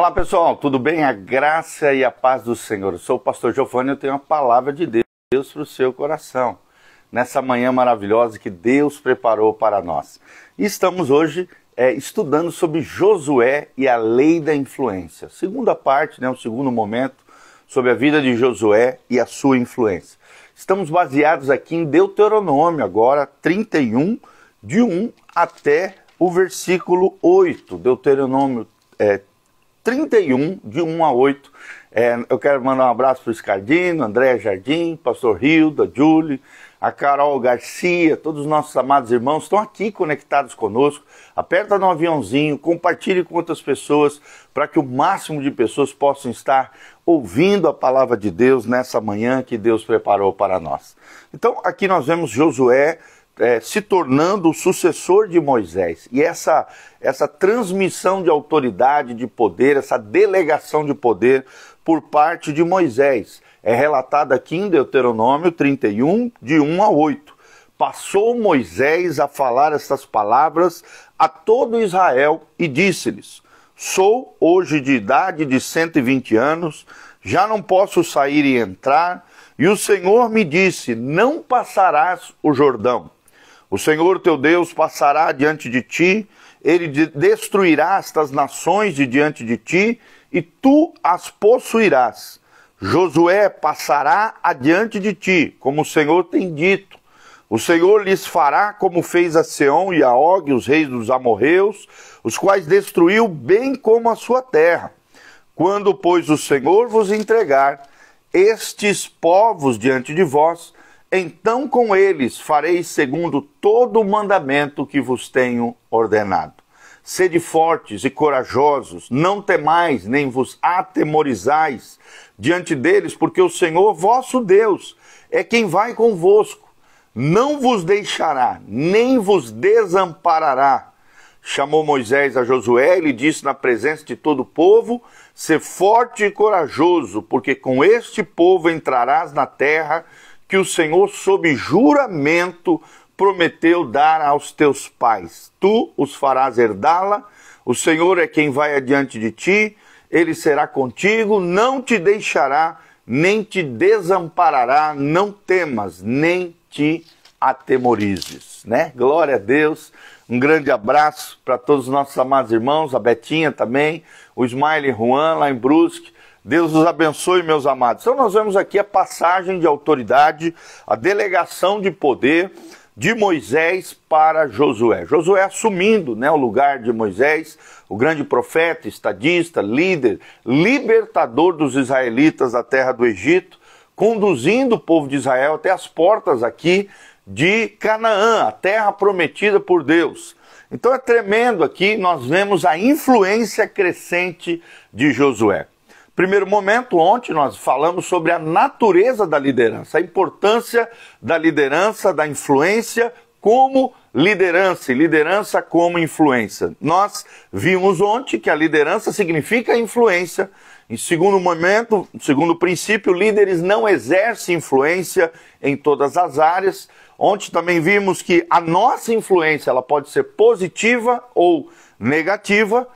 Olá pessoal, tudo bem? A graça e a paz do Senhor. Eu sou o pastor Giovanni e eu tenho a palavra de Deus para o seu coração. Nessa manhã maravilhosa que Deus preparou para nós. E estamos hoje é, estudando sobre Josué e a lei da influência. Segunda parte, né, o um segundo momento, sobre a vida de Josué e a sua influência. Estamos baseados aqui em Deuteronômio, agora 31, de 1 até o versículo 8. Deuteronômio é, 31, de 1 a 8. É, eu quero mandar um abraço para o Escardino, André Jardim, Pastor Hilda, Julie, a Carol Garcia, todos os nossos amados irmãos estão aqui conectados conosco. Aperta no aviãozinho, compartilhe com outras pessoas para que o máximo de pessoas possam estar ouvindo a palavra de Deus nessa manhã que Deus preparou para nós. Então, aqui nós vemos Josué é, se tornando o sucessor de Moisés. E essa, essa transmissão de autoridade, de poder, essa delegação de poder por parte de Moisés é relatada aqui em Deuteronômio 31, de 1 a 8. Passou Moisés a falar estas palavras a todo Israel e disse-lhes: Sou hoje de idade de 120 anos, já não posso sair e entrar, e o Senhor me disse: Não passarás o Jordão. O Senhor teu Deus passará diante de ti, ele destruirá estas nações de diante de ti, e tu as possuirás. Josué passará adiante de ti, como o Senhor tem dito. O Senhor lhes fará como fez a Seom e a Og, os reis dos amorreus, os quais destruiu bem como a sua terra. Quando, pois, o Senhor vos entregar estes povos diante de vós, então com eles farei segundo todo o mandamento que vos tenho ordenado. Sede fortes e corajosos, não temais nem vos atemorizais diante deles, porque o Senhor vosso Deus é quem vai convosco. Não vos deixará, nem vos desamparará. Chamou Moisés a Josué e lhe disse na presença de todo o povo: Ser forte e corajoso, porque com este povo entrarás na terra que o Senhor, sob juramento, prometeu dar aos teus pais. Tu os farás herdá-la, o Senhor é quem vai adiante de ti, ele será contigo, não te deixará, nem te desamparará, não temas, nem te atemorizes, né? Glória a Deus. Um grande abraço para todos os nossos amados irmãos, a Betinha também, o Smiley Juan lá em Brusque, Deus os abençoe, meus amados. Então, nós vemos aqui a passagem de autoridade, a delegação de poder de Moisés para Josué. Josué assumindo né, o lugar de Moisés, o grande profeta, estadista, líder, libertador dos israelitas da terra do Egito, conduzindo o povo de Israel até as portas aqui de Canaã, a terra prometida por Deus. Então é tremendo aqui, nós vemos a influência crescente de Josué. Primeiro momento, ontem nós falamos sobre a natureza da liderança, a importância da liderança, da influência como liderança e liderança como influência. Nós vimos ontem que a liderança significa influência. Em segundo momento, segundo princípio, líderes não exercem influência em todas as áreas. Ontem também vimos que a nossa influência ela pode ser positiva ou negativa.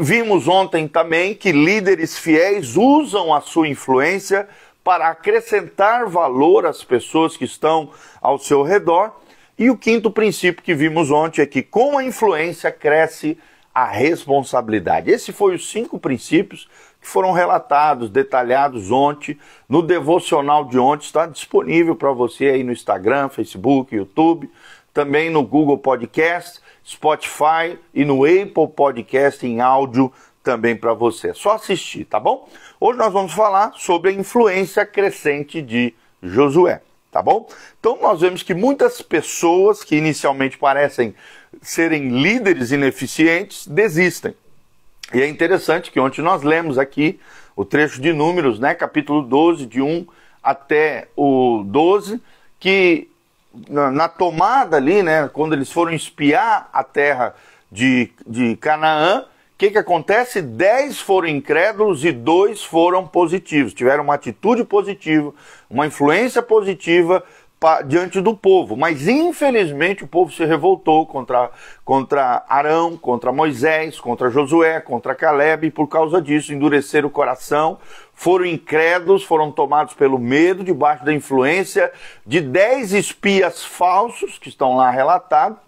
Vimos ontem também que líderes fiéis usam a sua influência para acrescentar valor às pessoas que estão ao seu redor. E o quinto princípio que vimos ontem é que com a influência cresce a responsabilidade. Esse foi os cinco princípios que foram relatados, detalhados ontem no devocional de ontem, está disponível para você aí no Instagram, Facebook, YouTube, também no Google Podcast. Spotify e no Apple Podcast em áudio também para você. É só assistir, tá bom? Hoje nós vamos falar sobre a influência crescente de Josué, tá bom? Então nós vemos que muitas pessoas que inicialmente parecem serem líderes ineficientes desistem. E é interessante que ontem nós lemos aqui o trecho de Números, né, capítulo 12, de 1 até o 12, que na, na tomada ali, né, quando eles foram espiar a terra de, de Canaã, o que, que acontece? Dez foram incrédulos e dois foram positivos, tiveram uma atitude positiva, uma influência positiva diante do povo. Mas infelizmente o povo se revoltou contra, contra Arão, contra Moisés, contra Josué, contra Caleb, e por causa disso endureceram o coração, foram incrédulos, foram tomados pelo medo, debaixo da influência de dez espias falsos, que estão lá relatados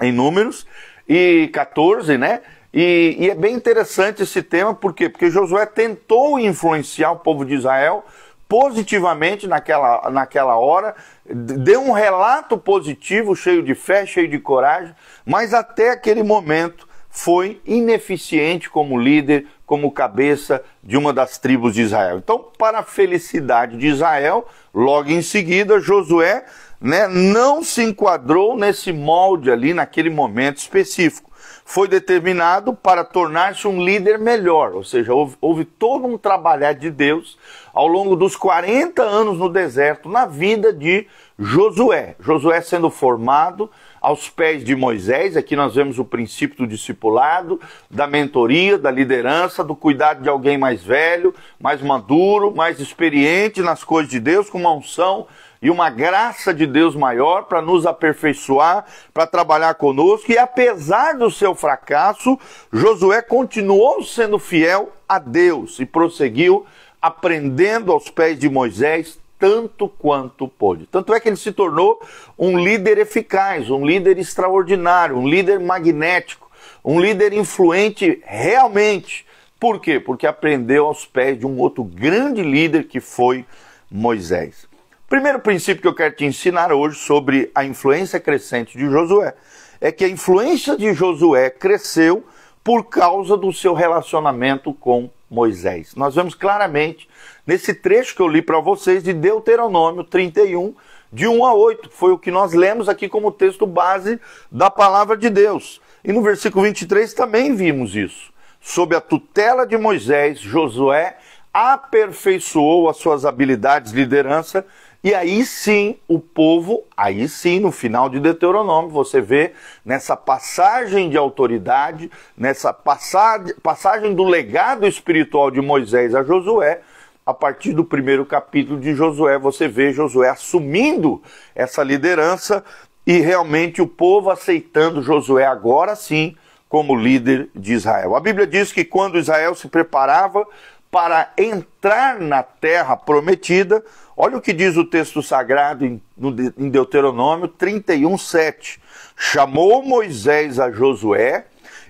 em números, e 14, né? E, e é bem interessante esse tema, por quê? Porque Josué tentou influenciar o povo de Israel positivamente naquela, naquela hora, deu um relato positivo, cheio de fé, cheio de coragem, mas até aquele momento foi ineficiente como líder, como cabeça de uma das tribos de Israel. Então, para a felicidade de Israel, logo em seguida, Josué né, não se enquadrou nesse molde ali, naquele momento específico foi determinado para tornar-se um líder melhor, ou seja, houve, houve, todo um trabalhar de Deus ao longo dos 40 anos no deserto na vida de Josué. Josué sendo formado aos pés de Moisés, aqui nós vemos o princípio do discipulado, da mentoria, da liderança, do cuidado de alguém mais velho, mais maduro, mais experiente nas coisas de Deus, com uma unção e uma graça de Deus maior para nos aperfeiçoar, para trabalhar conosco. E apesar do seu fracasso, Josué continuou sendo fiel a Deus e prosseguiu aprendendo aos pés de Moisés tanto quanto pôde. Tanto é que ele se tornou um líder eficaz, um líder extraordinário, um líder magnético, um líder influente realmente. Por quê? Porque aprendeu aos pés de um outro grande líder que foi Moisés. Primeiro princípio que eu quero te ensinar hoje sobre a influência crescente de Josué é que a influência de Josué cresceu por causa do seu relacionamento com Moisés. Nós vemos claramente nesse trecho que eu li para vocês de Deuteronômio 31, de 1 a 8, foi o que nós lemos aqui como texto base da palavra de Deus. E no versículo 23 também vimos isso. Sob a tutela de Moisés, Josué aperfeiçoou as suas habilidades de liderança e aí sim o povo, aí sim no final de Deuteronômio, você vê nessa passagem de autoridade, nessa passagem do legado espiritual de Moisés a Josué, a partir do primeiro capítulo de Josué, você vê Josué assumindo essa liderança e realmente o povo aceitando Josué agora sim como líder de Israel. A Bíblia diz que quando Israel se preparava para entrar na terra prometida. Olha o que diz o texto sagrado em Deuteronômio 31, 7. Chamou Moisés a Josué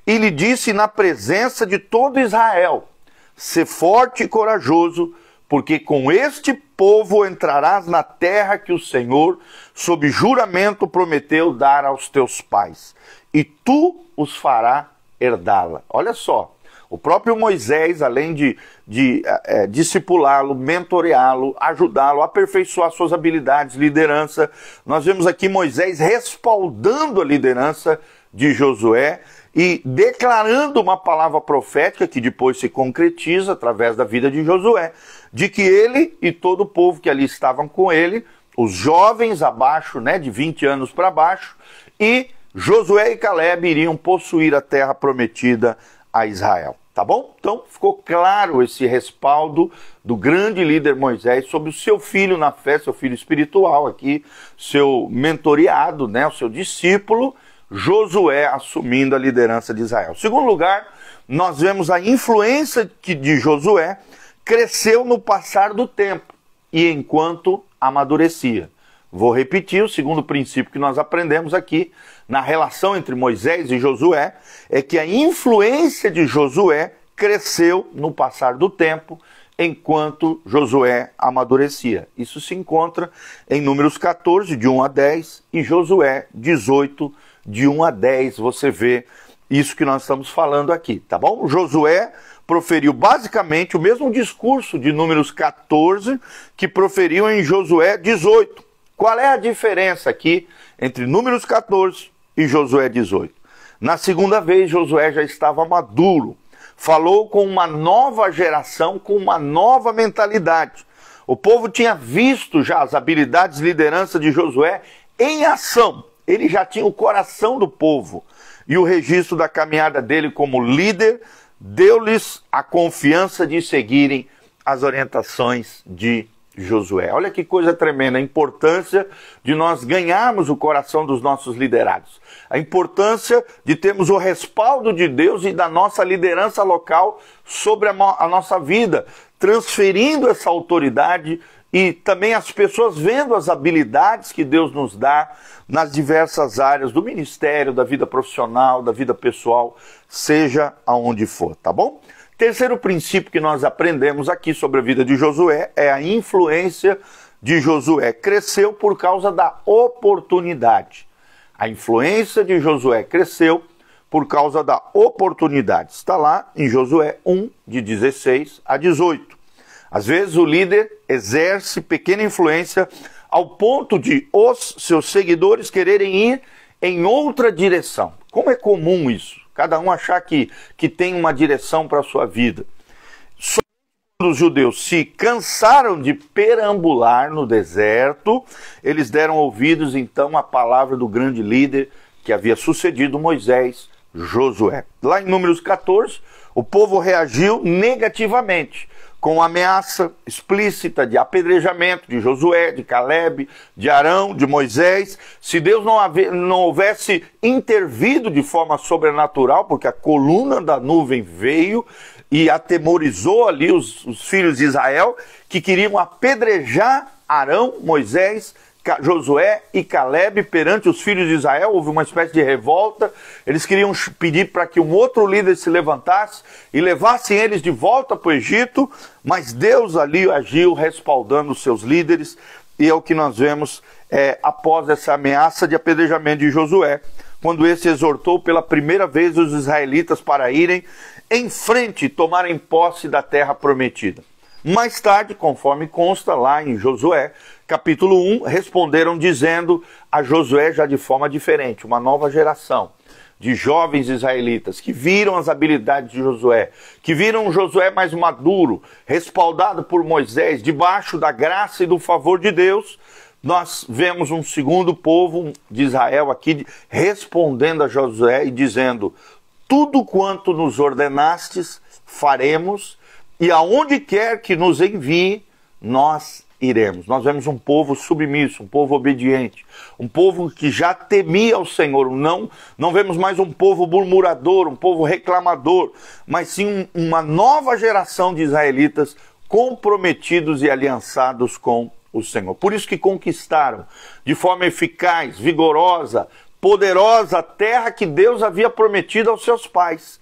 e lhe disse na presença de todo Israel: Se forte e corajoso, porque com este povo entrarás na terra que o Senhor, sob juramento, prometeu dar aos teus pais, e tu os fará herdá-la. Olha só, o próprio Moisés, além de de é, discipulá-lo, mentoreá-lo, ajudá-lo, aperfeiçoar suas habilidades, liderança. Nós vemos aqui Moisés respaldando a liderança de Josué e declarando uma palavra profética que depois se concretiza através da vida de Josué, de que ele e todo o povo que ali estavam com ele, os jovens abaixo, né, de 20 anos para baixo, e Josué e Caleb iriam possuir a terra prometida a Israel. Tá bom? Então ficou claro esse respaldo do grande líder Moisés sobre o seu filho na fé, seu filho espiritual aqui, seu mentoriado, né, o seu discípulo, Josué assumindo a liderança de Israel. Segundo lugar, nós vemos a influência que de Josué cresceu no passar do tempo e enquanto amadurecia. Vou repetir, o segundo princípio que nós aprendemos aqui na relação entre Moisés e Josué é que a influência de Josué cresceu no passar do tempo enquanto Josué amadurecia. Isso se encontra em Números 14, de 1 a 10, e Josué 18, de 1 a 10. Você vê isso que nós estamos falando aqui, tá bom? Josué proferiu basicamente o mesmo discurso de Números 14 que proferiu em Josué 18 qual é a diferença aqui entre Números 14 e Josué 18? Na segunda vez, Josué já estava maduro, falou com uma nova geração, com uma nova mentalidade. O povo tinha visto já as habilidades de liderança de Josué em ação, ele já tinha o coração do povo. E o registro da caminhada dele como líder deu-lhes a confiança de seguirem as orientações de Josué. Olha que coisa tremenda, a importância de nós ganharmos o coração dos nossos liderados, a importância de termos o respaldo de Deus e da nossa liderança local sobre a, a nossa vida, transferindo essa autoridade e também as pessoas vendo as habilidades que Deus nos dá nas diversas áreas do ministério, da vida profissional, da vida pessoal, seja aonde for, tá bom? Terceiro princípio que nós aprendemos aqui sobre a vida de Josué é a influência de Josué cresceu por causa da oportunidade. A influência de Josué cresceu por causa da oportunidade. Está lá em Josué 1, de 16 a 18. Às vezes o líder exerce pequena influência ao ponto de os seus seguidores quererem ir em outra direção. Como é comum isso? cada um achar que, que tem uma direção para a sua vida. Só os judeus se cansaram de perambular no deserto, eles deram ouvidos então à palavra do grande líder que havia sucedido Moisés, Josué. Lá em Números 14, o povo reagiu negativamente com ameaça explícita de apedrejamento de Josué, de Caleb, de Arão, de Moisés. Se Deus não, haver, não houvesse intervido de forma sobrenatural, porque a coluna da nuvem veio e atemorizou ali os, os filhos de Israel, que queriam apedrejar Arão, Moisés Josué e Caleb perante os filhos de Israel, houve uma espécie de revolta. Eles queriam pedir para que um outro líder se levantasse e levassem eles de volta para o Egito, mas Deus ali agiu respaldando os seus líderes, e é o que nós vemos é, após essa ameaça de apedrejamento de Josué, quando esse exortou pela primeira vez os israelitas para irem em frente tomarem posse da terra prometida. Mais tarde, conforme consta lá em Josué, capítulo 1, responderam dizendo a Josué já de forma diferente, uma nova geração de jovens israelitas que viram as habilidades de Josué, que viram Josué mais maduro, respaldado por Moisés, debaixo da graça e do favor de Deus, nós vemos um segundo povo de Israel aqui respondendo a Josué e dizendo: Tudo quanto nos ordenastes, faremos, e aonde quer que nos envie, nós iremos. Nós vemos um povo submisso, um povo obediente, um povo que já temia o Senhor. Não, não vemos mais um povo murmurador, um povo reclamador, mas sim uma nova geração de israelitas comprometidos e aliançados com o Senhor. Por isso que conquistaram de forma eficaz, vigorosa, poderosa a terra que Deus havia prometido aos seus pais.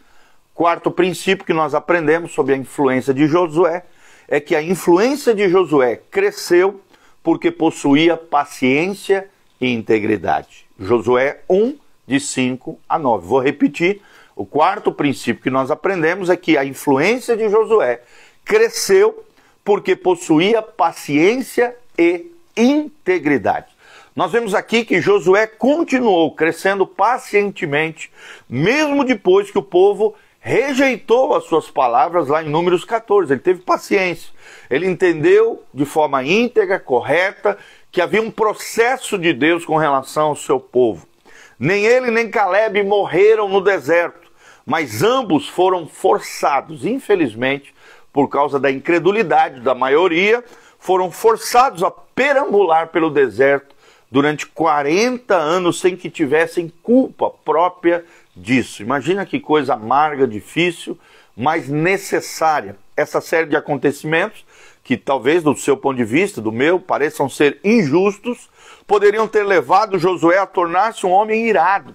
Quarto princípio que nós aprendemos sobre a influência de Josué é que a influência de Josué cresceu porque possuía paciência e integridade. Josué 1, de 5 a 9. Vou repetir. O quarto princípio que nós aprendemos é que a influência de Josué cresceu porque possuía paciência e integridade. Nós vemos aqui que Josué continuou crescendo pacientemente, mesmo depois que o povo rejeitou as suas palavras lá em Números 14. Ele teve paciência. Ele entendeu de forma íntegra, correta, que havia um processo de Deus com relação ao seu povo. Nem ele nem Caleb morreram no deserto, mas ambos foram forçados, infelizmente, por causa da incredulidade da maioria, foram forçados a perambular pelo deserto durante 40 anos sem que tivessem culpa própria disso. Imagina que coisa amarga, difícil, mas necessária. Essa série de acontecimentos que talvez do seu ponto de vista, do meu, pareçam ser injustos, poderiam ter levado Josué a tornar-se um homem irado,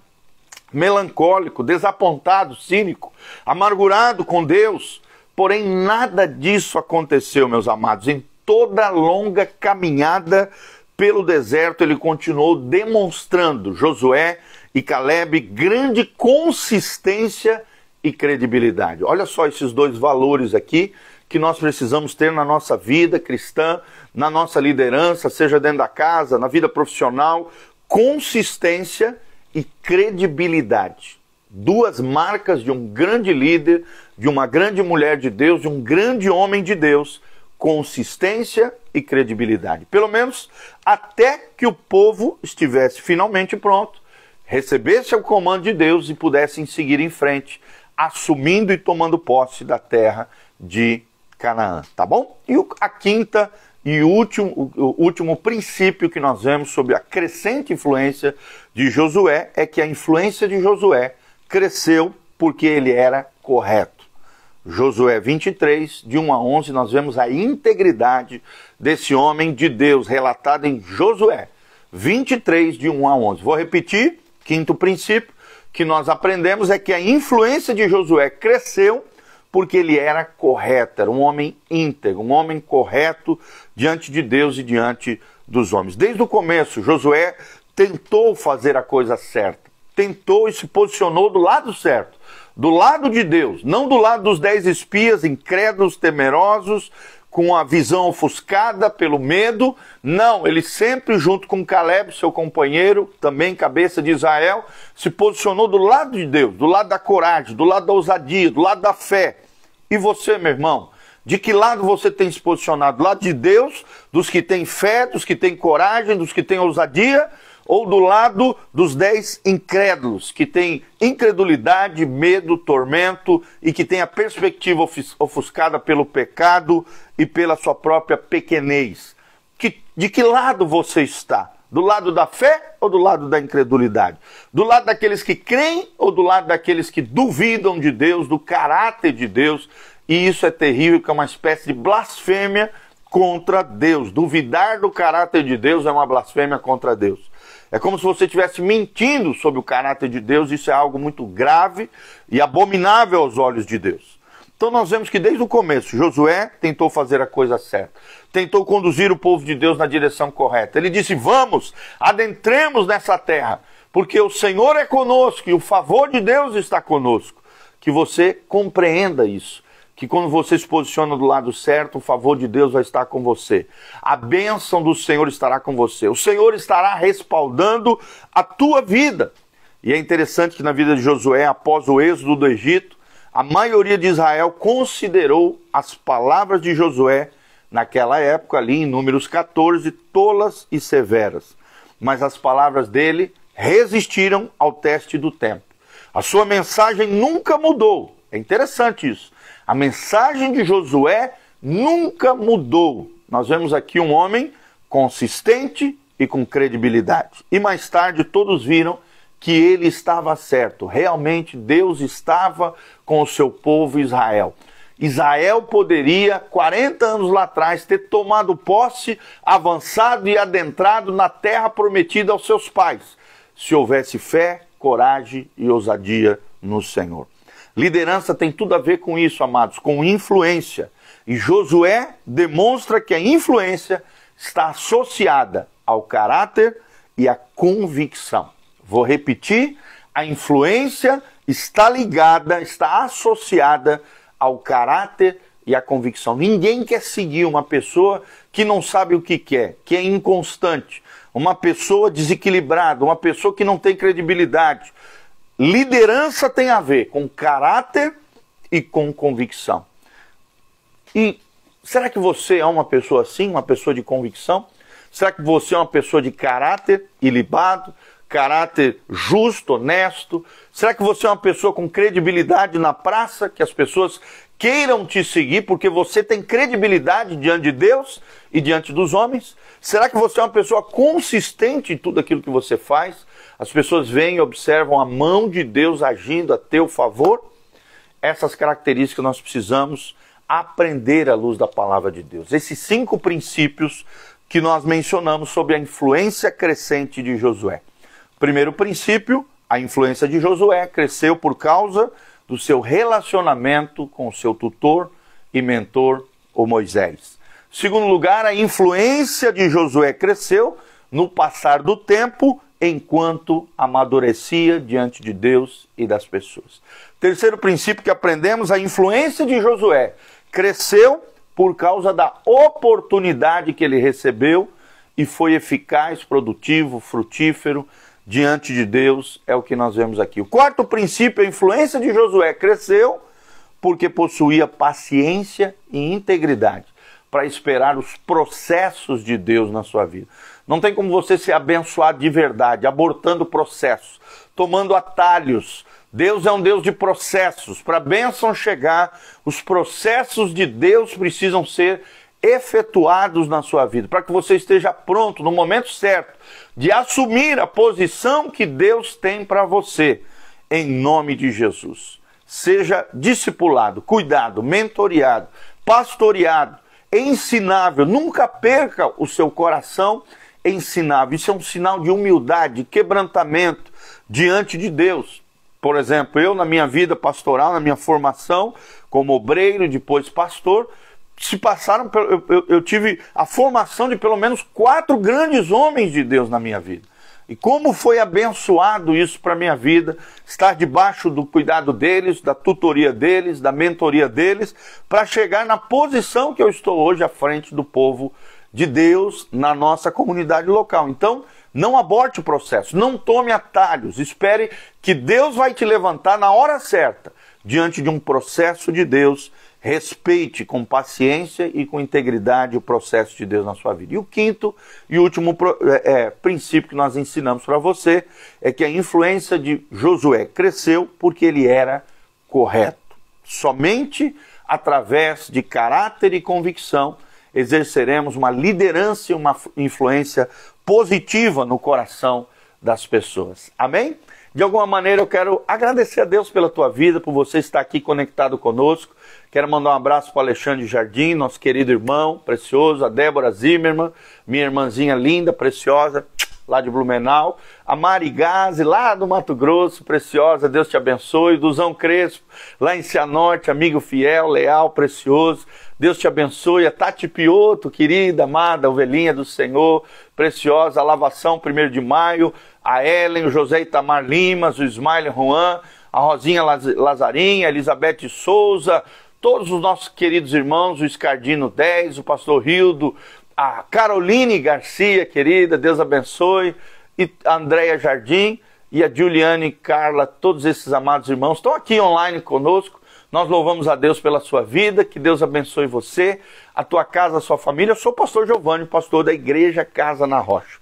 melancólico, desapontado, cínico, amargurado com Deus. Porém, nada disso aconteceu, meus amados. Em toda a longa caminhada pelo deserto, ele continuou demonstrando, Josué e Caleb grande consistência e credibilidade. Olha só esses dois valores aqui que nós precisamos ter na nossa vida cristã, na nossa liderança, seja dentro da casa, na vida profissional, consistência e credibilidade. Duas marcas de um grande líder, de uma grande mulher de Deus, de um grande homem de Deus, consistência e credibilidade. Pelo menos até que o povo estivesse finalmente pronto recebesse o comando de Deus e pudessem seguir em frente, assumindo e tomando posse da terra de Canaã, tá bom? E a quinta e último, o último princípio que nós vemos sobre a crescente influência de Josué é que a influência de Josué cresceu porque ele era correto. Josué 23, de 1 a 11, nós vemos a integridade desse homem de Deus relatada em Josué 23, de 1 a 11. Vou repetir: Quinto princípio que nós aprendemos é que a influência de Josué cresceu porque ele era correto, era um homem íntegro, um homem correto diante de Deus e diante dos homens. Desde o começo, Josué tentou fazer a coisa certa, tentou e se posicionou do lado certo, do lado de Deus, não do lado dos dez espias, incrédulos, temerosos, com a visão ofuscada pelo medo. Não, ele sempre, junto com Caleb, seu companheiro, também cabeça de Israel, se posicionou do lado de Deus, do lado da coragem, do lado da ousadia, do lado da fé. E você, meu irmão? De que lado você tem se posicionado? Do lado de Deus, dos que têm fé, dos que têm coragem, dos que têm ousadia, ou do lado dos dez incrédulos, que têm incredulidade, medo, tormento e que têm a perspectiva ofuscada pelo pecado e pela sua própria pequenez. Que, de que lado você está? Do lado da fé ou do lado da incredulidade? Do lado daqueles que creem ou do lado daqueles que duvidam de Deus, do caráter de Deus? E isso é terrível, que é uma espécie de blasfêmia contra Deus. Duvidar do caráter de Deus é uma blasfêmia contra Deus. É como se você estivesse mentindo sobre o caráter de Deus, isso é algo muito grave e abominável aos olhos de Deus. Então nós vemos que desde o começo, Josué tentou fazer a coisa certa, tentou conduzir o povo de Deus na direção correta. Ele disse: Vamos, adentremos nessa terra, porque o Senhor é conosco e o favor de Deus está conosco. Que você compreenda isso que quando você se posiciona do lado certo, o favor de Deus vai estar com você. A bênção do Senhor estará com você. O Senhor estará respaldando a tua vida. E é interessante que na vida de Josué, após o êxodo do Egito, a maioria de Israel considerou as palavras de Josué naquela época, ali em Números 14, tolas e severas. Mas as palavras dele resistiram ao teste do tempo. A sua mensagem nunca mudou. É interessante isso. A mensagem de Josué nunca mudou. Nós vemos aqui um homem consistente e com credibilidade. E mais tarde todos viram que ele estava certo. Realmente Deus estava com o seu povo Israel. Israel poderia, 40 anos lá atrás, ter tomado posse, avançado e adentrado na terra prometida aos seus pais, se houvesse fé, coragem e ousadia no Senhor. Liderança tem tudo a ver com isso, amados, com influência. E Josué demonstra que a influência está associada ao caráter e à convicção. Vou repetir: a influência está ligada, está associada ao caráter e à convicção. Ninguém quer seguir uma pessoa que não sabe o que quer, é, que é inconstante, uma pessoa desequilibrada, uma pessoa que não tem credibilidade, Liderança tem a ver com caráter e com convicção. E será que você é uma pessoa assim, uma pessoa de convicção? Será que você é uma pessoa de caráter ilibado, caráter justo, honesto? Será que você é uma pessoa com credibilidade na praça, que as pessoas queiram te seguir porque você tem credibilidade diante de Deus e diante dos homens? Será que você é uma pessoa consistente em tudo aquilo que você faz? As pessoas veem e observam a mão de Deus agindo a teu favor. Essas características nós precisamos aprender à luz da palavra de Deus. Esses cinco princípios que nós mencionamos sobre a influência crescente de Josué. Primeiro princípio, a influência de Josué cresceu por causa do seu relacionamento com o seu tutor e mentor, o Moisés. Segundo lugar, a influência de Josué cresceu no passar do tempo, enquanto amadurecia diante de Deus e das pessoas. Terceiro princípio que aprendemos: a influência de Josué cresceu por causa da oportunidade que ele recebeu e foi eficaz, produtivo, frutífero diante de Deus, é o que nós vemos aqui. O quarto princípio, a influência de Josué cresceu porque possuía paciência e integridade para esperar os processos de Deus na sua vida. Não tem como você se abençoar de verdade, abortando processos, tomando atalhos. Deus é um Deus de processos. Para a bênção chegar, os processos de Deus precisam ser efetuados na sua vida, para que você esteja pronto no momento certo de assumir a posição que Deus tem para você, em nome de Jesus. Seja discipulado, cuidado, mentoreado, pastoreado, ensinável, nunca perca o seu coração ensinava. Isso é um sinal de humildade, de quebrantamento diante de Deus. Por exemplo, eu na minha vida pastoral, na minha formação como obreiro, depois pastor, se passaram, eu, eu, eu tive a formação de pelo menos quatro grandes homens de Deus na minha vida. E como foi abençoado isso para a minha vida, estar debaixo do cuidado deles, da tutoria deles, da mentoria deles, para chegar na posição que eu estou hoje à frente do povo de Deus na nossa comunidade local. Então, não aborte o processo, não tome atalhos, espere que Deus vai te levantar na hora certa diante de um processo de Deus. Respeite com paciência e com integridade o processo de Deus na sua vida. E o quinto e último é, é, princípio que nós ensinamos para você é que a influência de Josué cresceu porque ele era correto. Somente através de caráter e convicção exerceremos uma liderança e uma influência positiva no coração das pessoas. Amém? De alguma maneira eu quero agradecer a Deus pela tua vida, por você estar aqui conectado conosco. Quero mandar um abraço para o Alexandre Jardim, nosso querido irmão precioso, a Débora Zimmermann, minha irmãzinha linda, preciosa lá de Blumenau, a Mari Gazi, lá do Mato Grosso, preciosa, Deus te abençoe, Duzão Crespo, lá em Cianorte, amigo fiel, leal, precioso, Deus te abençoe, a Tati Pioto, querida, amada, ovelhinha do Senhor, preciosa, a Lavação, primeiro de Maio, a Ellen, o José Itamar Limas, o Ismael Juan, a Rosinha Lazarinha, a Elizabeth Souza, todos os nossos queridos irmãos, o Escardino 10, o pastor Rildo, a Caroline Garcia, querida, Deus abençoe, e a Andrea Jardim e a Juliane Carla, todos esses amados irmãos estão aqui online conosco. Nós louvamos a Deus pela sua vida, que Deus abençoe você, a tua casa, a sua família. Eu sou o pastor Giovanni, pastor da Igreja Casa na Rocha.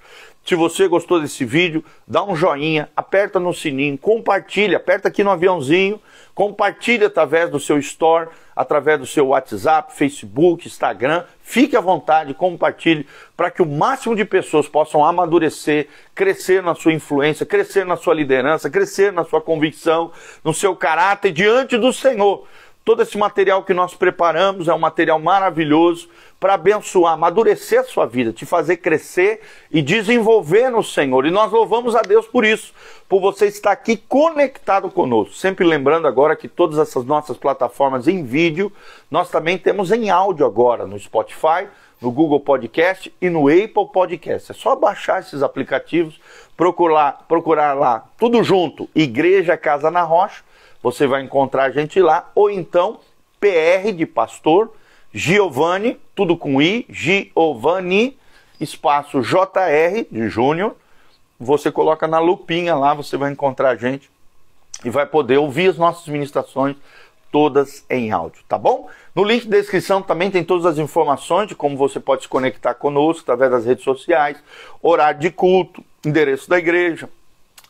Se você gostou desse vídeo, dá um joinha, aperta no sininho, compartilha, aperta aqui no aviãozinho Compartilhe através do seu store, através do seu WhatsApp, Facebook, Instagram. Fique à vontade, compartilhe para que o máximo de pessoas possam amadurecer, crescer na sua influência, crescer na sua liderança, crescer na sua convicção, no seu caráter diante do Senhor. Todo esse material que nós preparamos é um material maravilhoso para abençoar, amadurecer a sua vida, te fazer crescer e desenvolver no Senhor. E nós louvamos a Deus por isso, por você estar aqui conectado conosco. Sempre lembrando agora que todas essas nossas plataformas em vídeo, nós também temos em áudio agora no Spotify, no Google Podcast e no Apple Podcast. É só baixar esses aplicativos, procurar, procurar lá tudo junto, Igreja Casa na Rocha você vai encontrar a gente lá, ou então PR de pastor, Giovanni, tudo com I, Giovanni, espaço JR de Júnior. Você coloca na lupinha lá, você vai encontrar a gente e vai poder ouvir as nossas ministrações todas em áudio, tá bom? No link da descrição também tem todas as informações de como você pode se conectar conosco através das redes sociais, horário de culto, endereço da igreja,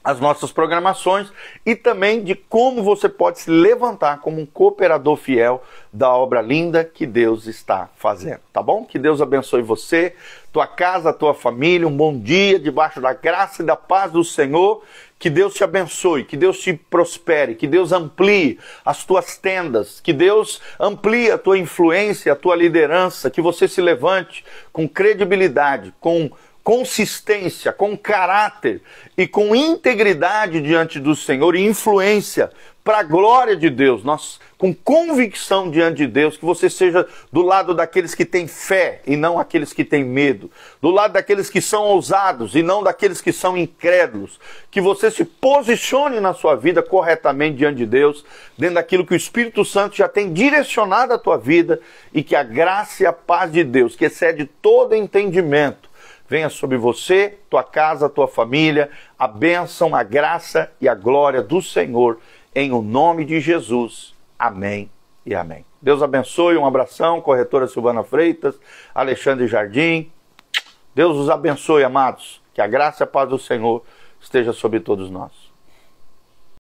as nossas programações e também de como você pode se levantar como um cooperador fiel da obra linda que Deus está fazendo, tá bom? Que Deus abençoe você, tua casa, tua família, um bom dia debaixo da graça e da paz do Senhor. Que Deus te abençoe, que Deus te prospere, que Deus amplie as tuas tendas, que Deus amplie a tua influência, a tua liderança, que você se levante com credibilidade, com consistência, com caráter e com integridade diante do Senhor e influência para a glória de Deus, nós com convicção diante de Deus, que você seja do lado daqueles que têm fé e não aqueles que têm medo, do lado daqueles que são ousados e não daqueles que são incrédulos, que você se posicione na sua vida corretamente diante de Deus, dentro daquilo que o Espírito Santo já tem direcionado a tua vida e que a graça e a paz de Deus, que excede todo entendimento, Venha sobre você, tua casa, tua família, a bênção, a graça e a glória do Senhor, em o nome de Jesus. Amém e amém. Deus abençoe, um abração, corretora Silvana Freitas, Alexandre Jardim. Deus os abençoe, amados. Que a graça e a paz do Senhor esteja sobre todos nós.